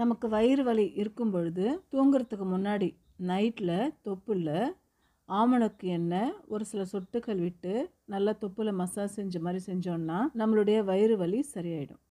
நமக்கு வயிறு வலி இருக்கும் பொழுது தூங்குறதுக்கு முன்னாடி நைட்டில் தொப்புல ஆமணக்கு எண்ணெய் ஒரு சில சொட்டுக்கள் விட்டு நல்லா தொப்புல மசாஜ் செஞ்ச மாதிரி செஞ்சோன்னா நம்மளுடைய வயிறு வலி சரியாயிடும்